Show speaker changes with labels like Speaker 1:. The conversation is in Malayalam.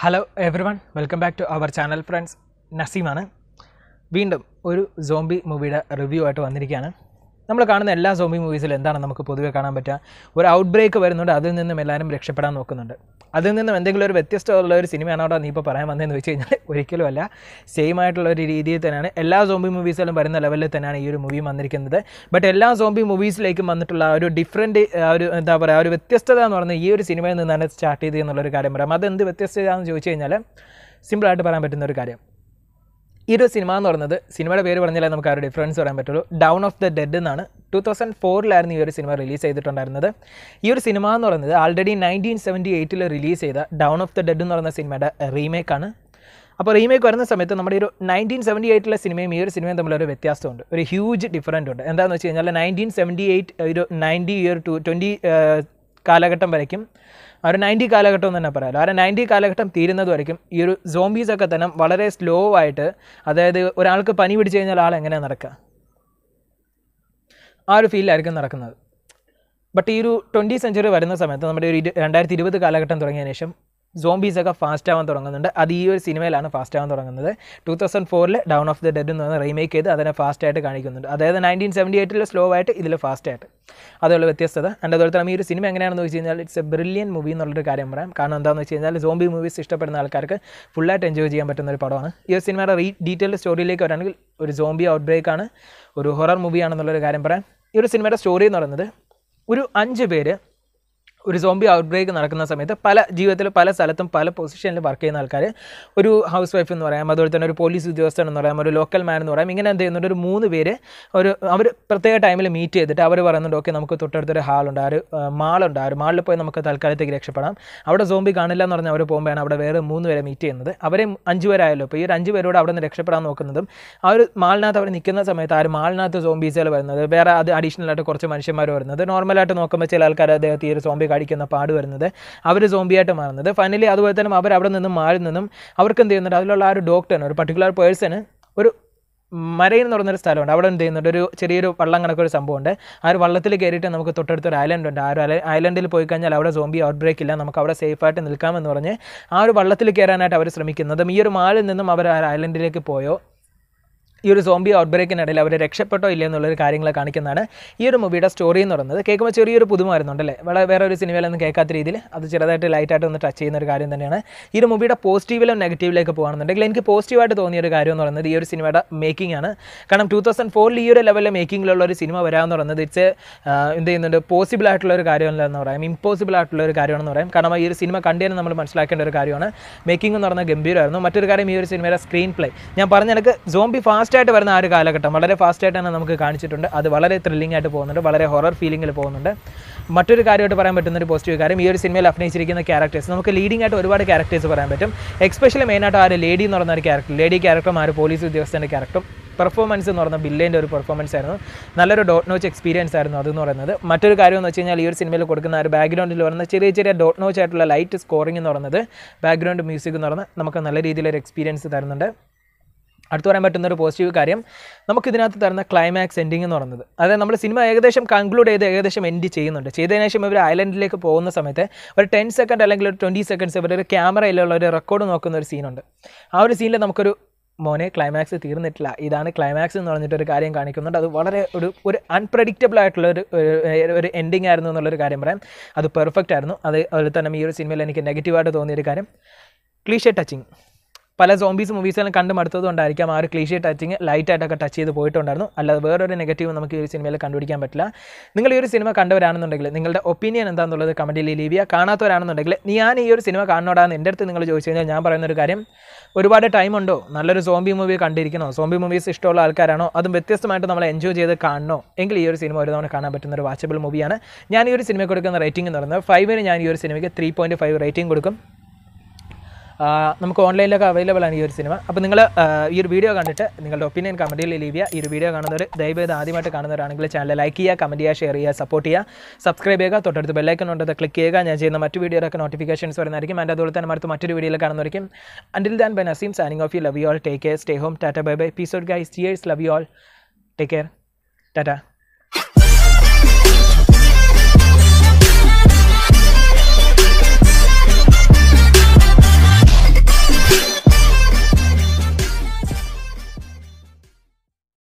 Speaker 1: hello everyone welcome back to our channel friends നസീമാണ് വീണ്ടും ഒരു സോംബി മൂവിയുടെ റിവ്യൂ ആയിട്ട് വന്നിരിക്കുകയാണ് നമ്മൾ കാണുന്ന എല്ലാ സോമി മൂവീസിലും എന്താണ് നമുക്ക് പൊതുവെ കാണാൻ പറ്റുക ഒരു ഔട്ട് ബ്രേക്ക് വരുന്നുണ്ട് അതിൽ നിന്നും എല്ലാവരും രക്ഷപ്പെടാൻ നോക്കുന്നുണ്ട് അതിൽ നിന്നും എന്തെങ്കിലും ഒരു വ്യത്യസ്തമുള്ള ഒരു സിനിമയാണ് അവിടെ നീ ഇപ്പോൾ പറയാൻ വന്നതെന്ന് വെച്ച് കഴിഞ്ഞാൽ ഒരിക്കലുമല്ല സെയിം ആയിട്ടുള്ള ഒരു രീതിയിൽ തന്നെയാണ് എല്ലാ സോംബി മൂവീസിലും വരുന്ന ലെവലിൽ തന്നെയാണ് ഈ ഒരു മൂവി വന്നിരിക്കുന്നത് ബട്ട് എല്ലാ സോംബി മൂവീസിലേക്കും വന്നിട്ടുള്ള ഒരു ഡിഫറെൻറ്റ് ഒരു എന്താ പറയുക ഒരു വ്യത്യസ്തത എന്ന് പറയുന്നത് ഈ ഒരു സിനിമയിൽ നിന്നാണ് സ്റ്റാർട്ട് ചെയ്തത് എന്നുള്ളൊരു കാര്യം പറയാം അത് എന്ത് എന്ന് ചോദിച്ചു കഴിഞ്ഞാൽ സിമ്പിളായിട്ട് പറയാൻ പറ്റുന്ന ഒരു കാര്യം ഈ ഒരു സിനിമ എന്ന് പറയുന്നത് സിനിമയുടെ പേര് പറഞ്ഞാലേ നമുക്ക് ആ ഒരു ഡിഫറൻസ് പറയാൻ പറ്റുള്ളൂ ഡൗൺ ഓഫ് ദ ഡെഡ് എന്നാണ് ടു തൗസൻഡ് ഫോറിലായിരുന്നു ഈ ഒരു സിനിമ റിലീസ് ചെയ്തിട്ടുണ്ടായിരുന്നത് ഈ ഒരു സിനിമ എന്ന് പറയുന്നത് ആൾറെഡി നയൻറ്റീൻ സെവൻറ്റി എയ്റ്റിൽ റിലീസ് ചെയ്ത ഡൗൺ ഓഫ് ദ ഡെഡ് എന്ന് പറയുന്ന സിനിമയുടെ റീമേക്കാണ് അപ്പോൾ റീമേക്ക് വരുന്ന സമയത്ത് നമ്മുടെ ഒരു നയൻറ്റീൻ സെവൻറ്റി എയ്റ്റിലെ സിനിമയും ഈ ഒരു സിനിമയും തമ്മിലൊരു വ്യത്യാസമുണ്ട് ഒരു ഹ്യൂജ് ഡിഫറൻറ്റ് ഉണ്ട് എന്താണെന്ന് വെച്ച് കഴിഞ്ഞാൽ നയൻറ്റീൻ സെവൻറ്റി എയ്റ്റ് ഒരു നയൻറ്റി ഇയർ ടു ട്വൻറ്റി കാലഘട്ടം വരയ്ക്കും ആ ഒരു നയൻറ്റി കാലഘട്ടം എന്ന് തന്നെ പറയാമല്ലോ ആ ഒരു നയൻറ്റി കാലഘട്ടം തീരുന്നത് വരയ്ക്കും ഈ ഒരു സോംബീസൊക്കെ തന്നെ വളരെ സ്ലോ ആയിട്ട് അതായത് ഒരാൾക്ക് പനി പിടിച്ചു കഴിഞ്ഞാൽ ആൾ എങ്ങനെയാണ് നടക്കുക ആ ഒരു ഫീലായിരിക്കും നടക്കുന്നത് ബട്ട് ഈ ഒരു ട്വൻറ്റി സെഞ്ചുറി വരുന്ന സമയത്ത് നമ്മുടെ ഒരു രണ്ടായിരത്തി ഇരുപത് കാലഘട്ടം തുടങ്ങിയതിന് ശേഷം സോംബീസൊക്കെ ഫാസ്റ്റ് ആവാൻ തുടങ്ങുന്നുണ്ട് അത് ഈ ഒരു സിനിമയിലാണ് ഫാസ്റ്റ് ആവാൻ തുടങ്ങുന്നത് ടു തൗസൻഡ് ഫോറിൽ ഡൗൺ ഓഫ് ദി ഡെഡ് എന്ന് പറഞ്ഞ റീമേക്ക് ചെയ്ത് അതിനെ ഫാസ്റ്റ് ആയിട്ട് കാണിക്കുന്നുണ്ട് അതായത് നയൻറ്റീൻ സെവൻറ്റി എയ്റ്റിൽ സ്ലോ ആയിട്ട് ഇതിൽ ഫാസ്റ്റ് ആയിട്ട് അതുള്ള വ്യത്യസ്തത അതിൻ്റെ അതുപോലെ തന്നെ ഈ ഒരു സിനിമ എങ്ങനെയാണെന്ന് വെച്ച് കഴിഞ്ഞാൽ ഇറ്റ്സ് എ ബ്രില്യൻ മൂവി എന്നുള്ളൊരു കാര്യം പറയാം കാരണം എന്താണെന്ന് വെച്ച് കഴിഞ്ഞാൽ സോംബി മൂവീസ് ഇഷ്ടപ്പെടുന്ന ആൾക്കാർക്ക് ഫുള്ളായിട്ട് എൻജോയ് ചെയ്യാൻ പറ്റുന്ന ഒരു പടമാണ് ഈ ഒരു സിനിമയുടെ റീ ഡീറ്റെയിൽ സ്റ്റോറിയിലേക്ക് വരാണെങ്കിൽ ഒരു സോംബി ഔട്ട് ബ്രേക്ക് ആണ് ഒരു ഹൊറർ മൂവിയാണെന്നുള്ളൊരു കാര്യം പറയാം ഈ ഒരു സിനിമയുടെ സ്റ്റോറി എന്ന് പറയുന്നത് ഒരു അഞ്ച് പേര് ഒരു സോംബി ഔട്ട്ബ്രേക്ക് നടക്കുന്ന സമയത്ത് പല ജീവിതത്തിൽ പല സ്ഥലത്തും പല പൊസിഷനിൽ വർക്ക് ചെയ്യുന്ന ആൾക്കാർ ഒരു ഹൗസ് വൈഫ് എന്ന് പറയാം അതുപോലെ തന്നെ ഒരു പോലീസ് ഉദ്യോഗസ്ഥൻ എന്ന് പറയാം ഒരു ലോക്കൽ മാൻ എന്ന് പറയാം ഇങ്ങനെ എന്ത് ചെയ്യുന്നുണ്ട് ഒരു മൂന്ന് പേര് ഒരു അവർ പ്രത്യേക ടൈമിൽ മീറ്റ് ചെയ്തിട്ട് അവർ പറയുന്നുണ്ട് ഓക്കെ നമുക്ക് തൊട്ടടുത്തൊരു ഹാളുണ്ട് ആ ഒരു മാളുണ്ട് ആ ഒരു മാളിൽ പോയി നമുക്ക് തൽക്കാലത്തേക്ക് രക്ഷപ്പെടാം അവിടെ സോംബി കാണില്ല എന്ന് പറഞ്ഞാൽ അവർ പോകുമ്പോഴാണ് അവിടെ വേറെ മൂന്ന് പേരെ മീറ്റ് ചെയ്യുന്നത് അവരെ അഞ്ച് പേരായാലും ഇപ്പോൾ ഈ ഒരു അഞ്ച് പേരോട് അവിടെ നിന്ന് രക്ഷപ്പെടാൻ നോക്കുന്നതും ആ ഒരു മാളിനകത്ത് അവർ നിൽക്കുന്ന സമയത്ത് ആ ഒരു മാളിനകത്ത് സോംബീസുകൾ വരുന്നത് വേറെ അത് അഡീഷണലായിട്ട് കുറച്ച് മനുഷ്യന്മാർ വരുന്നത് നോർമലായിട്ട് നോക്കുമ്പോൾ ചില ആൾക്കാർ അദ്ദേഹത്തെ ഈ ഒരു സോംബി കാണിക്കുന്ന പാട് വരുന്നത് അവർ സോംബിയായിട്ട് മാറുന്നത് ഫൈനലി അതുപോലെ തന്നെ അവർ അവിടെ നിന്നും മാറി നിന്നും അവർക്ക് എന്ത് ചെയ്യുന്നുണ്ട് അതിലുള്ള ആ ഒരു ഡോക്ടറിന് ഒരു പർട്ടിക്കുലർ പേഴ്സണ് ഒരു മരയിൽ എന്ന് പറഞ്ഞൊരു സ്ഥലമുണ്ട് അവിടെ എന്ത് ചെയ്യുന്നുണ്ട് ഒരു ചെറിയൊരു വള്ളം കണക്കൊരു സംഭവമുണ്ട് ആ ഒരു വള്ളത്തിൽ കയറിയിട്ട് നമുക്ക് തൊട്ടടുത്തൊരു ഐലൻഡ് ഉണ്ട് ആ ഒരു ഐലൻഡിൽ പോയി കഴിഞ്ഞാൽ അവിടെ സോംബി ഔട്ട് ബ്രേക്ക് ഇല്ല നമുക്ക് അവിടെ സേഫായിട്ട് നിൽക്കാമെന്ന് പറഞ്ഞ് ആ ഒരു വള്ളത്തിൽ കയറാനായിട്ട് അവർ ശ്രമിക്കുന്നതും ഈ ഒരു മാളിൽ നിന്നും അവർ ആ ഐലൻഡിലേക്ക് പോയോ ഈ ഒരു സോംബി ഇടയിൽ അവർ രക്ഷപ്പെട്ടോ ഇല്ല എന്നുള്ളൊരു കാര്യങ്ങളെ കാണിക്കുന്നതാണ് ഈ ഒരു മൂവിയുടെ സ്റ്റോറി എന്ന് പറയുന്നത് കേൾക്കുമ്പോൾ ചെറിയൊരു പുതുമ വരുന്നുണ്ടല്ലേ വളരെ വേറെ ഒരു സിനിമയിലൊന്നും കേൾക്കാത്ത രീതിയിൽ അത് ചെറുതായിട്ട് ലൈറ്റായിട്ട് ഒന്ന് ടച്ച് ചെയ്യുന്ന ഒരു കാര്യം തന്നെയാണ് ഈ ഒരു മൂവിയുടെ പോസിറ്റീവിലും നെഗറ്റീവിലേക്ക് പോകുകയാണെന്നുണ്ടെങ്കിൽ എനിക്ക് പോസിറ്റീവായിട്ട് തോന്നിയ ഒരു കാര്യം എന്ന് പറയുന്നത് ഈ ഒരു സിനിമയുടെ മേക്കിംഗ് ആണ് കാരണം ടു തൗസൻഡ് ഫോറിൽ ഈ ഒരു ലെവലിലെ മേക്കിങ്ങിലുള്ള ഒരു സിനിമ വരാമെന്ന് പറയുന്നത് ഇറ്റ്സ് എന്ത് ചെയ്യുന്നുണ്ട് പോസിബിൾ ആയിട്ടുള്ള ഒരു കാര്യമല്ല എന്ന് പറയാം ഇമ്പോസിബിൾ ആയിട്ടുള്ള ഒരു കാര്യമാണെന്ന് പറയാം കാരണം ഈ ഒരു സിനിമ കണ്ടുതന്നെ നമ്മൾ മനസ്സിലാക്കേണ്ട ഒരു കാര്യമാണ് മേക്കിംഗ് എന്ന് പറഞ്ഞാൽ ഗംഭീരമായിരുന്നു മറ്റൊരു കാര്യം ഈ ഒരു സിനിമയുടെ സ്ക്രീൻ പ്ലേ ഞാൻ പറഞ്ഞ എനിക്ക് സോംബി ഫാസ്റ്റ് ഫാസ്റ്റായിട്ട് വരുന്ന ആ ഒരു കാലഘട്ടം വളരെ ഫാസ്റ്റായിട്ട് തന്നെ നമുക്ക് കാണിച്ചിട്ടുണ്ട് അത് വളരെ ത്രില്ലിംഗ് ആയിട്ട് പോകുന്നുണ്ട് വളരെ ഹൊറർ ഫീലിംഗിൽ പോകുന്നുണ്ട് മറ്റൊരു കാര്യമായിട്ട് പറയാൻ പറ്റുന്ന ഒരു പോസിറ്റീവ് കാര്യം ഈ ഒരു സിനിമയിൽ അഭിനയിച്ചിരിക്കുന്ന ക്യാരക്ടേഴ്സ് നമുക്ക് ലീഡിംഗ് ആയിട്ട് ഒരുപാട് ക്യാരക്ടേഴ്സ് പറയാൻ പറ്റും എക്സ്പെഷ്യലി മെയിനായിട്ട് ആ ഒരു ലേഡി എന്ന് പറയുന്ന ഒരു ക്യാരക്ടർ ലേഡി ക്യാരക്ടർ ആ ഒരു പോലീസ് ഉദ്യോഗസ്ഥൻ്റെ ക്യാരക്ടറും പെർഫോമൻസ് എന്ന് പറഞ്ഞ ബില്ലേൻ്റെ ഒരു പെർഫോമൻസ് ആയിരുന്നു നല്ലൊരു ഡോട്ട് നോച്ച് എക്സ്പീരിയൻസ് ആയിരുന്നു അതെന്ന് പറയുന്നത് മറ്റൊരു കാര്യം എന്ന് വെച്ച് കഴിഞ്ഞാൽ ഈ ഒരു സിനിമയിൽ കൊടുക്കുന്ന ഒരു ബാക്ക്ഗ്രൗണ്ടിൽ വരുന്ന ചെറിയ ചെറിയ ഡോട്ട് നോച്ച് ആയിട്ടുള്ള ലൈറ്റ് സ്കോറിംഗ് എന്ന് പറയുന്നത് ബാക്ക്ഗ്രൗണ്ട് മ്യൂസിക് എന്ന് പറഞ്ഞാൽ നമുക്ക് നല്ല രീതിയിലൊരു എക്സ്പീരിയൻസ് തരുന്നുണ്ട് അടുത്ത് പറയാൻ പറ്റുന്ന ഒരു പോസിറ്റീവ് കാര്യം നമുക്ക് തരുന്ന ക്ലൈമാക്സ് എൻഡിങ് എന്ന് പറയുന്നത് അതായത് നമ്മൾ സിനിമ ഏകദേശം കൺക്ലൂഡ് ചെയ്ത് ഏകദേശം എൻഡ് ചെയ്യുന്നുണ്ട് ചെയ്തതിന് ശേഷം ഇവർ ഐലൻഡിലേക്ക് പോകുന്ന സമയത്ത് ഒരു ടെൻ സെക്കൻഡ് അല്ലെങ്കിൽ ഒരു ട്വൻറ്റി സെക്കൻഡ്സ് ഇവരുടെ ക്യാമറയിലുള്ള ഒരു റെക്കോർഡ് നോക്കുന്ന ഒരു സീനുണ്ട് ആ ഒരു സീനിൽ നമുക്കൊരു മോനെ ക്ലൈമാക്സ് തീർന്നിട്ടില്ല ഇതാണ് ക്ലൈമാക്സ് എന്ന് പറഞ്ഞിട്ട് ഒരു കാര്യം കാണിക്കുന്നുണ്ട് അത് വളരെ ഒരു ഒരു അൺപ്രഡിക്റ്റബിൾ ആയിട്ടുള്ള ഒരു ഒരു എൻഡിങ് ആയിരുന്നു എന്നുള്ളൊരു കാര്യം പറയാം അത് പെർഫെക്റ്റ് ആയിരുന്നു അത് അതുപോലെ തന്നെ ഈ ഒരു സിനിമയിൽ എനിക്ക് നെഗറ്റീവായിട്ട് തോന്നിയൊരു കാര്യം ക്ലീഷ ടച്ചിങ് പല സോംബീസ് മൂവീസുകളും കണ്ട് മടുത്തതുകൊണ്ടായിരിക്കാം ആ ഒരു ക്ലീഷ്യ ടച്ചിങ് ലൈറ്റായിട്ടൊക്കെ ടച്ച് ചെയ്ത് പോയിട്ടുണ്ടായിരുന്നു അല്ലാതെ വേറൊരു നെഗറ്റീവ് നമുക്ക് ഈ ഒരു സിനിമയിൽ കണ്ടുപിടിക്കാൻ പറ്റില്ല നിങ്ങൾ ഈ ഒരു സിനിമ കണ്ടവരാണെന്നുണ്ടെങ്കിൽ നിങ്ങളുടെ ഒപ്പീനിയൻ എന്താണെന്നുള്ളത് കമൻറ്റിൽ ലീവ് ചെയ്യുക കാണാത്തവരാണെന്നുണ്ടെങ്കിൽ ഞാൻ ഈ ഒരു സിനിമ കാണണോടാന്ന് എൻ്റെ അടുത്ത് നിങ്ങൾ ചോദിച്ചു കഴിഞ്ഞാൽ ഞാൻ പറയുന്ന ഒരു കാര്യം ഒരുപാട് ടൈം ഉണ്ടോ നല്ലൊരു സോംബി മൂവി കണ്ടിരിക്കണോ സോംബി മൂവീസ് ഇഷ്ടമുള്ള ആൾക്കാരാണോ അതും വ്യത്യസ്തമായിട്ട് നമ്മൾ എൻജോയ് ചെയ്ത് കാണണോ എങ്കിൽ ഈ ഒരു സിനിമ ഒരു തവണ കാണാൻ പറ്റുന്ന ഒരു വാച്ചബിൾ മൂവിയാണ് ഞാൻ ഈ ഒരു സിനിമയ്ക്ക് കൊടുക്കുന്ന റേറ്റിംഗ് എന്ന് പറയുന്നത് ഫൈവിന് ഞാൻ ഈ ഒരു സിനിമയ്ക്ക് ത്രീ പോയിൻറ്റ് ഫൈവ് റേറ്റിംഗ് കൊടുക്കും നമുക്ക് ഓൺലൈനിലൊക്കെ അവൈലബിൾ ആണ് ഈ ഒരു സിനിമ അപ്പോൾ നിങ്ങൾ ഈ ഒരു വീഡിയോ കണ്ടിട്ട് നിങ്ങളുടെ ഒപ്പീനിയൻ കമൻറ്റിൽ ലീവ് ചെയ്യുക ഈ ഒരു വീഡിയോ കാണുന്നവർ ഇത് ആദ്യമായിട്ട് കാണുന്നവരാണെങ്കിൽ ചാനൽ ലൈക്ക് ചെയ്യുക കമൻറ്റ് ചെയ്യുക ഷെയർ ചെയ്യുക സപ്പോർട്ട് ചെയ്യുക സബ്സ്ക്രൈബ് ചെയ്യുക തൊട്ടടുത്ത് ബെല്ലൈക്കൺ ഉണ്ടത് ക്ലിക്ക് ചെയ്യുക ഞാൻ ചെയ്യുന്ന മറ്റു വീഡിയോയിലൊക്കെ നോട്ടിഫിക്കേഷൻസ് വരുന്നതായിരിക്കും അതിൻ്റെ അതുപോലെ തന്നെ മറ്റു മറ്റൊരു വീഡിയോയിൽ കാണുന്നതായിരിക്കും until then bye Naseem signing off you love you all take care stay home tata bye bye episode guys cheers love you all take care Tata